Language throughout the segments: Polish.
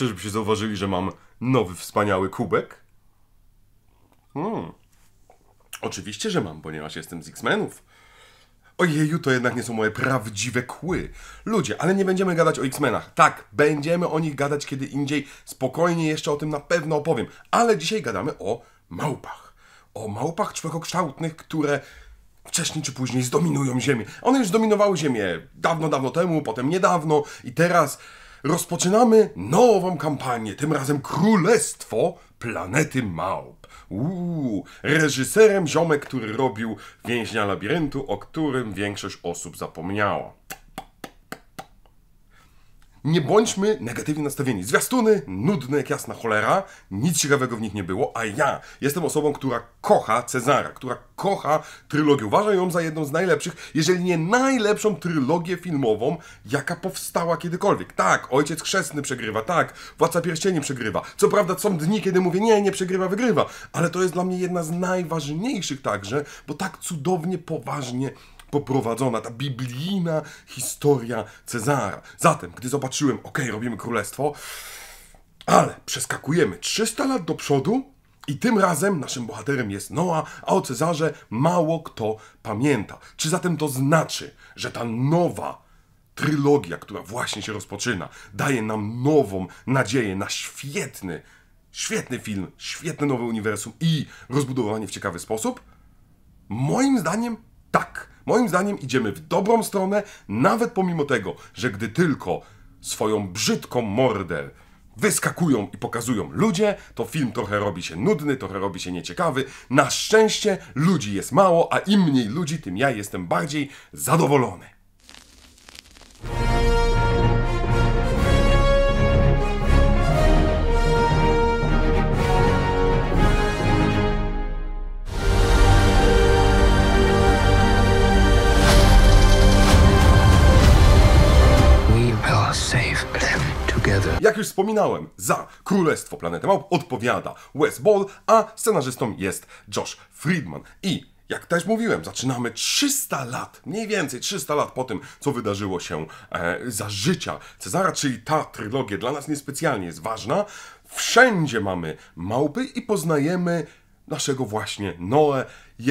Czyżbyście zauważyli, że mam nowy, wspaniały kubek? Hmm. Oczywiście, że mam, ponieważ jestem z X-Menów. Ojeju, to jednak nie są moje prawdziwe kły. Ludzie, ale nie będziemy gadać o X-Menach. Tak, będziemy o nich gadać kiedy indziej. Spokojnie jeszcze o tym na pewno opowiem. Ale dzisiaj gadamy o małpach. O małpach człekokształtnych, które wcześniej czy później zdominują Ziemię. One już zdominowały Ziemię dawno, dawno temu, potem niedawno i teraz Rozpoczynamy nową kampanię, tym razem Królestwo Planety Małp. Uuu, reżyserem ziomek, który robił Więźnia Labiryntu, o którym większość osób zapomniała. Nie bądźmy negatywnie nastawieni. Zwiastuny nudne jak jasna cholera, nic ciekawego w nich nie było, a ja jestem osobą, która kocha Cezara, która kocha trylogię. Uważam ją za jedną z najlepszych, jeżeli nie najlepszą trylogię filmową, jaka powstała kiedykolwiek. Tak, Ojciec Chrzestny przegrywa, tak, Władca Pierścieni przegrywa. Co prawda są dni, kiedy mówię, nie, nie przegrywa, wygrywa, ale to jest dla mnie jedna z najważniejszych także, bo tak cudownie, poważnie poprowadzona ta biblijna historia Cezara. Zatem, gdy zobaczyłem, ok, robimy królestwo, ale przeskakujemy 300 lat do przodu i tym razem naszym bohaterem jest Noa, a o Cezarze mało kto pamięta. Czy zatem to znaczy, że ta nowa trylogia, która właśnie się rozpoczyna, daje nam nową nadzieję na świetny, świetny film, świetne nowe uniwersum i rozbudowanie w ciekawy sposób? Moim zdaniem tak. Moim zdaniem idziemy w dobrą stronę, nawet pomimo tego, że gdy tylko swoją brzydką mordę wyskakują i pokazują ludzie, to film trochę robi się nudny, trochę robi się nieciekawy. Na szczęście ludzi jest mało, a im mniej ludzi, tym ja jestem bardziej zadowolony. już wspominałem, za Królestwo Planety Małp odpowiada Wes Ball, a scenarzystą jest Josh Friedman. I jak też mówiłem, zaczynamy 300 lat, mniej więcej 300 lat po tym, co wydarzyło się e, za życia Cezara, czyli ta trylogia dla nas niespecjalnie jest ważna. Wszędzie mamy małpy i poznajemy naszego właśnie Noe,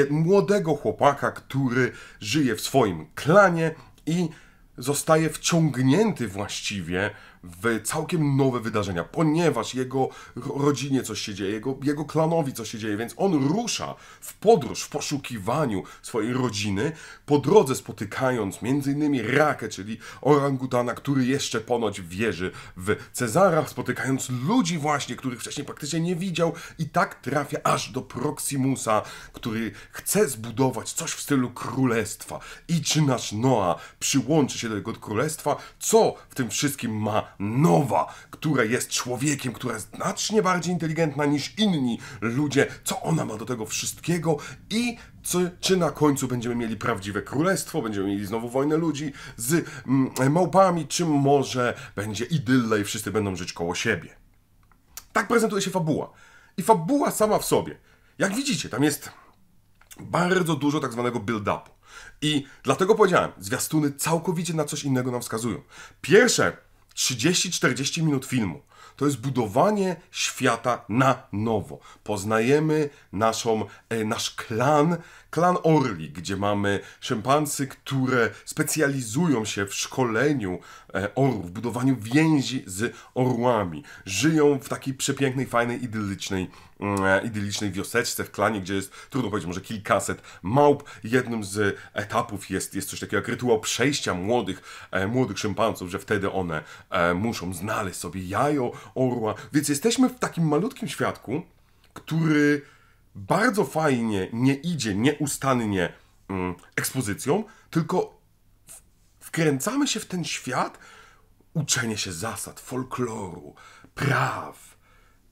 młodego chłopaka, który żyje w swoim klanie i zostaje wciągnięty właściwie w całkiem nowe wydarzenia, ponieważ jego rodzinie coś się dzieje, jego, jego klanowi coś się dzieje, więc on rusza w podróż, w poszukiwaniu swojej rodziny, po drodze spotykając m.in. Rakę, czyli orangutana, który jeszcze ponoć wierzy w Cezarach, spotykając ludzi właśnie, których wcześniej praktycznie nie widział i tak trafia aż do Proximusa, który chce zbudować coś w stylu królestwa i czy nasz Noa przyłączy się do jego królestwa, co w tym wszystkim ma nowa, która jest człowiekiem, która jest znacznie bardziej inteligentna niż inni ludzie, co ona ma do tego wszystkiego i czy, czy na końcu będziemy mieli prawdziwe królestwo, będziemy mieli znowu wojnę ludzi z mm, małpami, czy może będzie idylla i wszyscy będą żyć koło siebie. Tak prezentuje się fabuła. I fabuła sama w sobie. Jak widzicie, tam jest bardzo dużo tak zwanego build-upu. I dlatego powiedziałem, zwiastuny całkowicie na coś innego nam wskazują. Pierwsze 30-40 minut filmu. To jest budowanie świata na nowo. Poznajemy naszą, e, nasz klan, klan Orli, gdzie mamy szympansy, które specjalizują się w szkoleniu e, w budowaniu więzi z orłami. Żyją w takiej przepięknej, fajnej, idyllicznej Mm, e, idyllicznej wioseczce w klanie, gdzie jest, trudno powiedzieć, może kilkaset małp. Jednym z etapów jest, jest coś takiego jak rytuał przejścia młodych, e, młodych szympansów, że wtedy one e, muszą znaleźć sobie jajo orła. Więc jesteśmy w takim malutkim świadku, który bardzo fajnie nie idzie nieustannie mm, ekspozycją, tylko wkręcamy się w ten świat uczenie się zasad, folkloru, praw,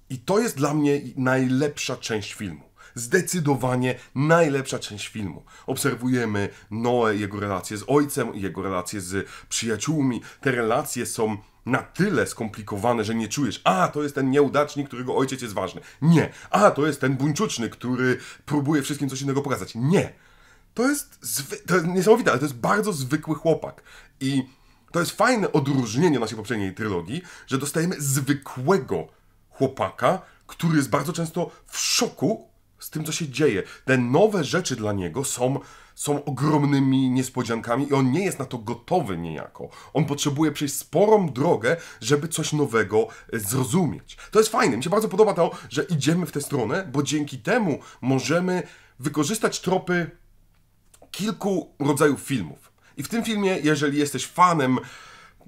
i to jest dla mnie najlepsza część filmu. Zdecydowanie najlepsza część filmu. Obserwujemy Noe, jego relacje z ojcem, jego relacje z przyjaciółmi. Te relacje są na tyle skomplikowane, że nie czujesz, a to jest ten nieudacznik, którego ojciec jest ważny. Nie. A to jest ten buńczuczny, który próbuje wszystkim coś innego pokazać. Nie. To jest, to jest niesamowite, ale to jest bardzo zwykły chłopak. I to jest fajne odróżnienie naszej poprzedniej trylogii, że dostajemy zwykłego chłopaka, który jest bardzo często w szoku z tym, co się dzieje. Te nowe rzeczy dla niego są, są ogromnymi niespodziankami i on nie jest na to gotowy niejako. On potrzebuje przejść sporą drogę, żeby coś nowego e, zrozumieć. To jest fajne. Mi się bardzo podoba to, że idziemy w tę stronę, bo dzięki temu możemy wykorzystać tropy kilku rodzajów filmów. I w tym filmie, jeżeli jesteś fanem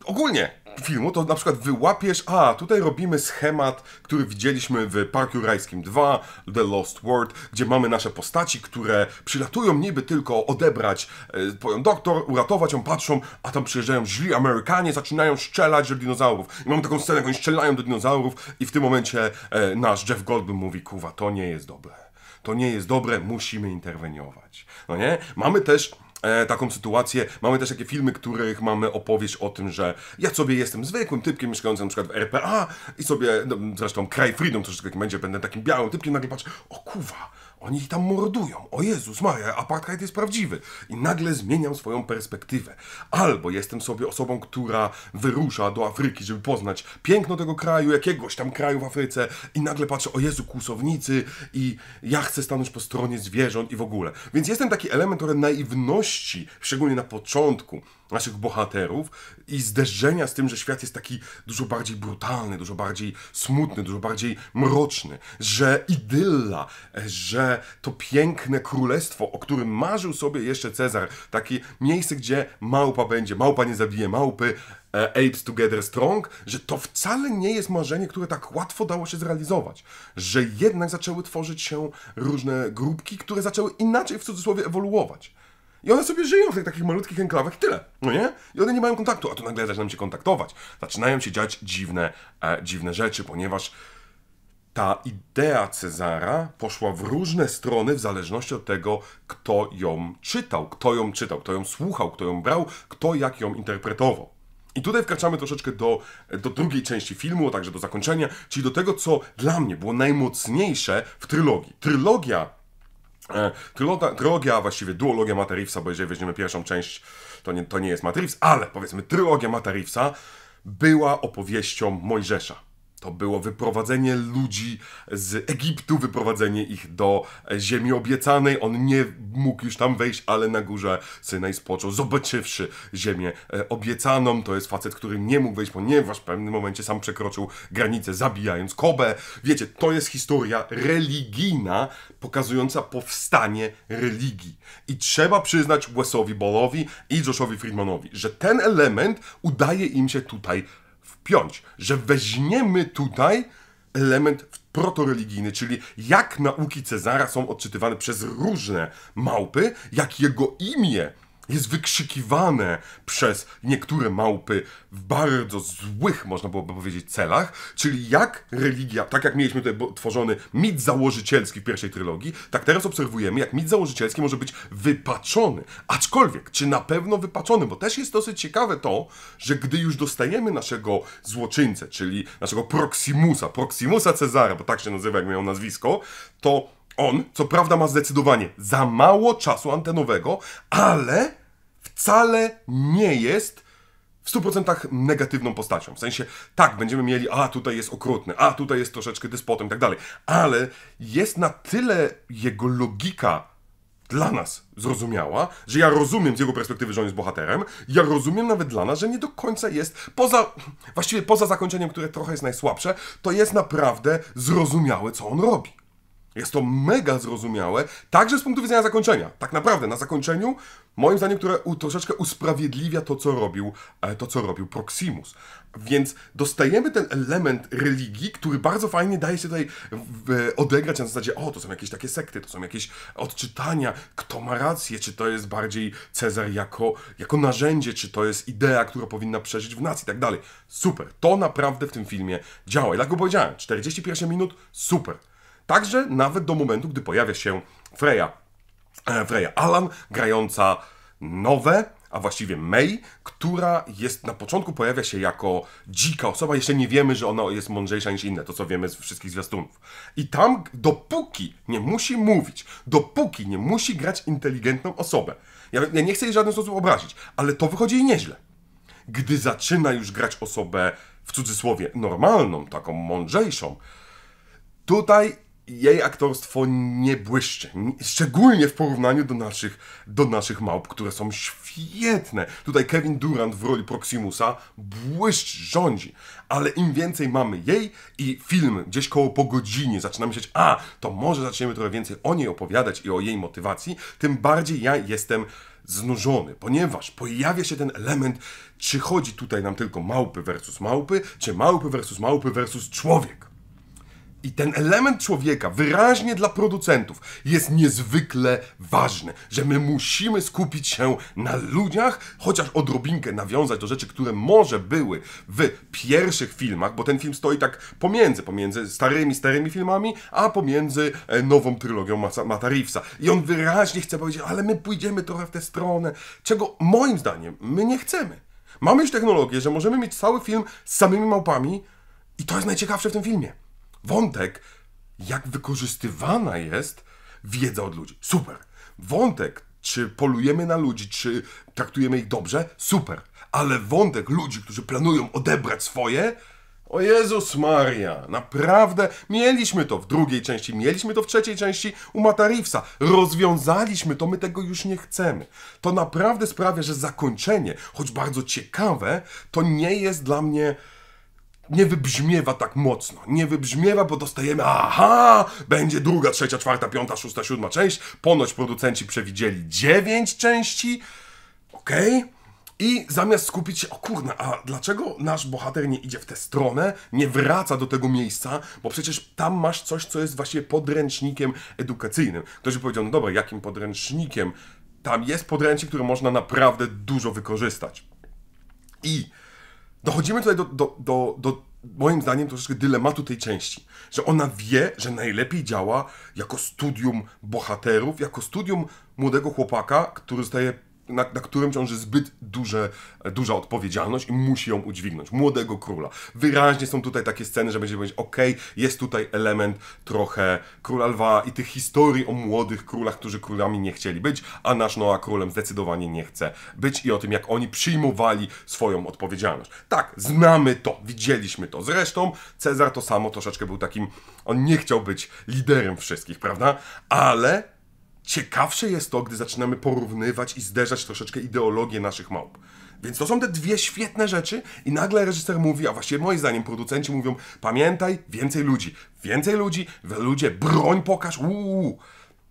ogólnie filmu, to na przykład wyłapiesz, a tutaj robimy schemat, który widzieliśmy w Parku Rajskim 2, The Lost World, gdzie mamy nasze postaci, które przylatują niby tylko odebrać e, doktor, uratować ją, patrzą, a tam przyjeżdżają źli Amerykanie, zaczynają strzelać do dinozaurów. I mamy taką scenę, jak oni strzelają do dinozaurów i w tym momencie e, nasz Jeff Goldblum mówi, kuwa, to nie jest dobre. To nie jest dobre, musimy interweniować. No nie? Mamy też E, taką sytuację. Mamy też takie filmy, których mamy opowieść o tym, że ja sobie jestem zwykłym typkiem mieszkającym na przykład w RPA i sobie, no, zresztą kraj Freedom troszeczkę będzie, będę takim białym typkiem, nagle patrzę, o kuwa, oni ich tam mordują. O Jezus Maria, apartheid jest prawdziwy. I nagle zmieniam swoją perspektywę. Albo jestem sobie osobą, która wyrusza do Afryki, żeby poznać piękno tego kraju, jakiegoś tam kraju w Afryce i nagle patrzę, o Jezu, kłusownicy i ja chcę stanąć po stronie zwierząt i w ogóle. Więc jestem taki element trochę naiwności, szczególnie na początku naszych bohaterów i zderzenia z tym, że świat jest taki dużo bardziej brutalny, dużo bardziej smutny, dużo bardziej mroczny, że idylla, że to piękne królestwo, o którym marzył sobie jeszcze Cezar. Takie miejsce, gdzie małpa będzie, małpa nie zabije małpy, e, Apes Together Strong, że to wcale nie jest marzenie, które tak łatwo dało się zrealizować. Że jednak zaczęły tworzyć się różne grupki, które zaczęły inaczej w cudzysłowie ewoluować. I one sobie żyją w tych takich malutkich enklawach i tyle, no nie? I one nie mają kontaktu, a tu nagle zaczynają się kontaktować. Zaczynają się dziać dziwne, e, dziwne rzeczy, ponieważ ta idea Cezara poszła w różne strony w zależności od tego, kto ją czytał, kto ją czytał, kto ją słuchał, kto ją brał, kto jak ją interpretował. I tutaj wkraczamy troszeczkę do, do drugiej części filmu, a także do zakończenia, czyli do tego, co dla mnie było najmocniejsze w trylogii. Trylogia, e, trylogia, właściwie duologia Matarifsa, bo jeżeli weźmiemy pierwszą część, to nie, to nie jest Matt ale powiedzmy trylogia Matarifsa była opowieścią Mojżesza to było wyprowadzenie ludzi z Egiptu, wyprowadzenie ich do ziemi obiecanej. On nie mógł już tam wejść, ale na górze Synaj spoczął, zobaczywszy ziemię e, obiecaną. To jest facet, który nie mógł wejść, ponieważ w pewnym momencie sam przekroczył granicę, zabijając Kobę. Wiecie, to jest historia religijna, pokazująca powstanie religii. I trzeba przyznać Wesowi Bolowi i Joshowi Friedmanowi, że ten element udaje im się tutaj piąć, że weźmiemy tutaj element protoreligijny, czyli jak nauki Cezara są odczytywane przez różne małpy, jak jego imię jest wykrzykiwane przez niektóre małpy w bardzo złych, można byłoby powiedzieć, celach, czyli jak religia, tak jak mieliśmy tutaj tworzony mit założycielski w pierwszej trylogii, tak teraz obserwujemy, jak mit założycielski może być wypaczony. Aczkolwiek, czy na pewno wypaczony, bo też jest dosyć ciekawe to, że gdy już dostajemy naszego złoczyńcę, czyli naszego Proximusa, Proximusa Cezara, bo tak się nazywa, jak miał nazwisko, to on, co prawda, ma zdecydowanie za mało czasu antenowego, ale wcale nie jest w 100% negatywną postacią. W sensie, tak, będziemy mieli, a tutaj jest okrutny, a tutaj jest troszeczkę dyspotem, i tak dalej, ale jest na tyle jego logika dla nas zrozumiała, że ja rozumiem z jego perspektywy, że on jest bohaterem, ja rozumiem nawet dla nas, że nie do końca jest, poza, właściwie poza zakończeniem, które trochę jest najsłabsze, to jest naprawdę zrozumiałe, co on robi. Jest to mega zrozumiałe, także z punktu widzenia zakończenia. Tak naprawdę, na zakończeniu, moim zdaniem, które u, troszeczkę usprawiedliwia to, co robił, e, to, co robił Proximus. Więc dostajemy ten element religii, który bardzo fajnie daje się tutaj odegrać na zasadzie, o, to są jakieś takie sekty, to są jakieś odczytania, kto ma rację, czy to jest bardziej Cezar jako, jako narzędzie, czy to jest idea, która powinna przeżyć w nacji i tak dalej. Super, to naprawdę w tym filmie działa. I tak jak powiedziałem, 41 minut, super. Także nawet do momentu, gdy pojawia się Freya. E, Freya Alan, grająca nowe, a właściwie May, która jest na początku pojawia się jako dzika osoba, jeszcze nie wiemy, że ona jest mądrzejsza niż inne, to co wiemy z wszystkich zwiastunów. I tam, dopóki nie musi mówić, dopóki nie musi grać inteligentną osobę, ja, ja nie chcę jej w żaden sposób obrazić, ale to wychodzi jej nieźle. Gdy zaczyna już grać osobę, w cudzysłowie, normalną, taką mądrzejszą, tutaj jej aktorstwo nie błyszczy. Szczególnie w porównaniu do naszych, do naszych małp, które są świetne. Tutaj Kevin Durant w roli Proximusa błyszcz rządzi. Ale im więcej mamy jej i film gdzieś koło po godzinie zaczyna myśleć, a to może zaczniemy trochę więcej o niej opowiadać i o jej motywacji, tym bardziej ja jestem znużony, ponieważ pojawia się ten element, czy chodzi tutaj nam tylko małpy versus małpy, czy małpy versus małpy versus człowiek. I ten element człowieka, wyraźnie dla producentów, jest niezwykle ważny, że my musimy skupić się na ludziach, chociaż odrobinkę nawiązać do rzeczy, które może były w pierwszych filmach, bo ten film stoi tak pomiędzy, pomiędzy starymi, starymi filmami, a pomiędzy e, nową trylogią Mata, I on wyraźnie chce powiedzieć, ale my pójdziemy trochę w tę stronę, czego moim zdaniem my nie chcemy. Mamy już technologię, że możemy mieć cały film z samymi małpami i to jest najciekawsze w tym filmie. Wątek, jak wykorzystywana jest wiedza od ludzi. Super. Wątek, czy polujemy na ludzi, czy traktujemy ich dobrze. Super. Ale wątek ludzi, którzy planują odebrać swoje, o Jezus Maria, naprawdę mieliśmy to w drugiej części, mieliśmy to w trzeciej części u Matarifsa. Rozwiązaliśmy to, my tego już nie chcemy. To naprawdę sprawia, że zakończenie, choć bardzo ciekawe, to nie jest dla mnie nie wybrzmiewa tak mocno. Nie wybrzmiewa, bo dostajemy aha, będzie druga, trzecia, czwarta, piąta, szósta, siódma część. Ponoć producenci przewidzieli dziewięć części. Okej. Okay. I zamiast skupić się, o kurna, a dlaczego nasz bohater nie idzie w tę stronę, nie wraca do tego miejsca, bo przecież tam masz coś, co jest właściwie podręcznikiem edukacyjnym. Ktoś by powiedział, no dobra, jakim podręcznikiem? Tam jest podręcznik, który można naprawdę dużo wykorzystać. I dochodzimy tutaj do, do, do, do moim zdaniem troszeczkę dylematu tej części, że ona wie, że najlepiej działa jako studium bohaterów, jako studium młodego chłopaka, który zostaje na, na którym ciąży zbyt duże, duża odpowiedzialność i musi ją udźwignąć. Młodego króla. Wyraźnie są tutaj takie sceny, że będzie powiedzieć, ok, jest tutaj element trochę króla lwa i tych historii o młodych królach, którzy królami nie chcieli być, a nasz Noa królem zdecydowanie nie chce być i o tym, jak oni przyjmowali swoją odpowiedzialność. Tak, znamy to, widzieliśmy to. Zresztą Cezar to samo troszeczkę był takim, on nie chciał być liderem wszystkich, prawda? Ale Ciekawsze jest to, gdy zaczynamy porównywać i zderzać troszeczkę ideologię naszych małp. Więc to są te dwie świetne rzeczy i nagle reżyser mówi, a właściwie moim zdaniem producenci mówią, pamiętaj, więcej ludzi, więcej ludzi, we ludzie, broń pokaż, uuu.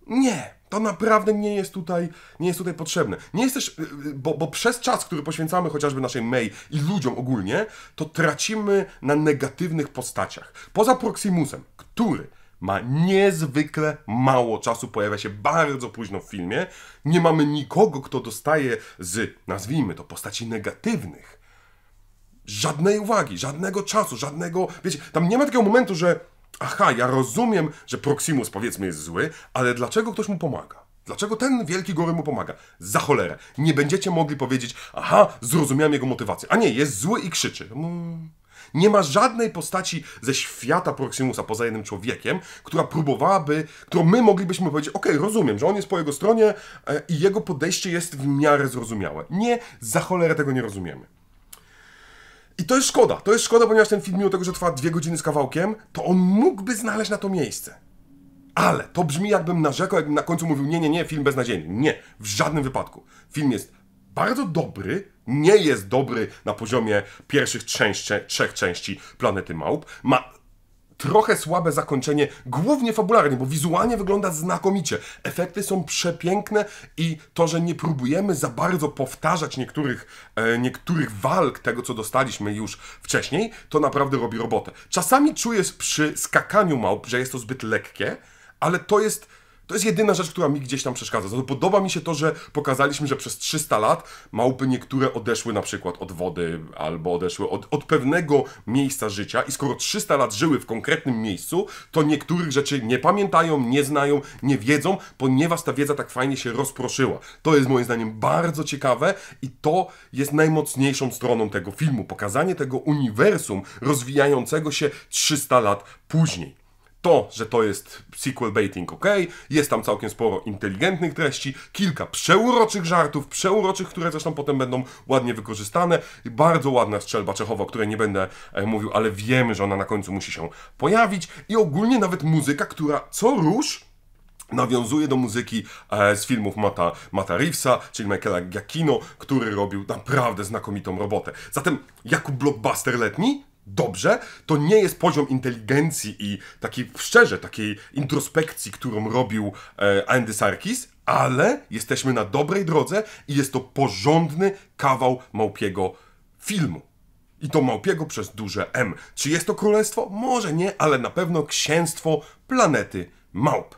Nie, to naprawdę nie jest tutaj, nie jest tutaj potrzebne. Nie jest też, y, y, bo, bo, przez czas, który poświęcamy chociażby naszej May i ludziom ogólnie, to tracimy na negatywnych postaciach. Poza Proximusem, który ma niezwykle mało czasu, pojawia się bardzo późno w filmie. Nie mamy nikogo, kto dostaje z, nazwijmy to, postaci negatywnych żadnej uwagi, żadnego czasu, żadnego. Wiecie, tam nie ma takiego momentu, że aha, ja rozumiem, że Proximus powiedzmy jest zły, ale dlaczego ktoś mu pomaga? Dlaczego ten wielki gory mu pomaga? Za cholerę. Nie będziecie mogli powiedzieć, aha, zrozumiałem jego motywację. A nie, jest zły i krzyczy. Mm. Nie ma żadnej postaci ze świata Proximusa, poza jednym człowiekiem, która próbowałaby, którą my moglibyśmy powiedzieć, ok, rozumiem, że on jest po jego stronie e, i jego podejście jest w miarę zrozumiałe. Nie, za cholerę tego nie rozumiemy. I to jest szkoda. To jest szkoda, ponieważ ten film, mimo tego, że trwa dwie godziny z kawałkiem, to on mógłby znaleźć na to miejsce. Ale to brzmi, jakbym narzekał, jakbym na końcu mówił: Nie, nie, nie, film beznadziejny. Nie, w żadnym wypadku. Film jest bardzo dobry, nie jest dobry na poziomie pierwszych części, trzech części Planety Małp. Ma trochę słabe zakończenie, głównie fabularnie, bo wizualnie wygląda znakomicie. Efekty są przepiękne i to, że nie próbujemy za bardzo powtarzać niektórych, e, niektórych walk tego, co dostaliśmy już wcześniej, to naprawdę robi robotę. Czasami czuję przy skakaniu małp, że jest to zbyt lekkie, ale to jest to jest jedyna rzecz, która mi gdzieś tam przeszkadza. To podoba mi się to, że pokazaliśmy, że przez 300 lat małpy niektóre odeszły na przykład od wody albo odeszły od, od pewnego miejsca życia i skoro 300 lat żyły w konkretnym miejscu, to niektórych rzeczy nie pamiętają, nie znają, nie wiedzą, ponieważ ta wiedza tak fajnie się rozproszyła. To jest moim zdaniem bardzo ciekawe i to jest najmocniejszą stroną tego filmu. Pokazanie tego uniwersum rozwijającego się 300 lat później to, że to jest sequel baiting, ok, jest tam całkiem sporo inteligentnych treści, kilka przeuroczych żartów, przeuroczych, które zresztą potem będą ładnie wykorzystane. Bardzo ładna strzelba Czechowa, o której nie będę e, mówił, ale wiemy, że ona na końcu musi się pojawić. I ogólnie nawet muzyka, która co rusz nawiązuje do muzyki e, z filmów Mata, Mata Reevesa, czyli Michaela Giacchino, który robił naprawdę znakomitą robotę. Zatem, jako blockbuster letni, dobrze, to nie jest poziom inteligencji i takiej, szczerze, takiej introspekcji, którą robił e, Andy Sarkis, ale jesteśmy na dobrej drodze i jest to porządny kawał małpiego filmu. I to małpiego przez duże M. Czy jest to królestwo? Może nie, ale na pewno księstwo planety małp.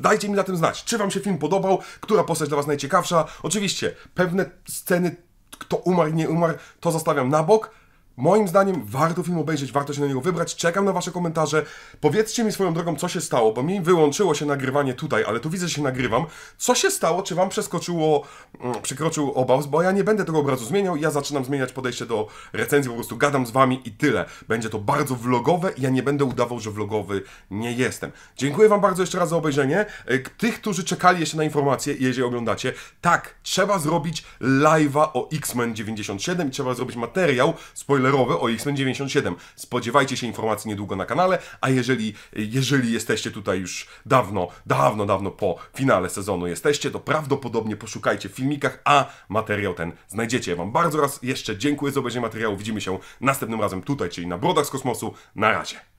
Dajcie mi na tym znać, czy wam się film podobał, która postać dla was najciekawsza. Oczywiście, pewne sceny, kto umarł, nie umarł, to zostawiam na bok, Moim zdaniem warto film obejrzeć, warto się na niego wybrać. Czekam na Wasze komentarze. Powiedzcie mi swoją drogą, co się stało, bo mi wyłączyło się nagrywanie tutaj, ale tu widzę, że się nagrywam. Co się stało? Czy Wam przeskoczyło, mm, przekroczył obaz? Bo ja nie będę tego obrazu zmieniał. Ja zaczynam zmieniać podejście do recenzji, po prostu gadam z Wami i tyle. Będzie to bardzo vlogowe i ja nie będę udawał, że vlogowy nie jestem. Dziękuję Wam bardzo jeszcze raz za obejrzenie. Y, tych, którzy czekali jeszcze na informacje, jeżeli oglądacie, tak, trzeba zrobić live'a o X-Men 97 i trzeba zrobić materiał, spoiler spoilerowy o X-Men 97. Spodziewajcie się informacji niedługo na kanale, a jeżeli, jeżeli jesteście tutaj już dawno, dawno, dawno po finale sezonu jesteście, to prawdopodobnie poszukajcie w filmikach, a materiał ten znajdziecie. wam bardzo raz jeszcze dziękuję za obejrzenie materiału. Widzimy się następnym razem tutaj, czyli na Brodach z Kosmosu. Na razie.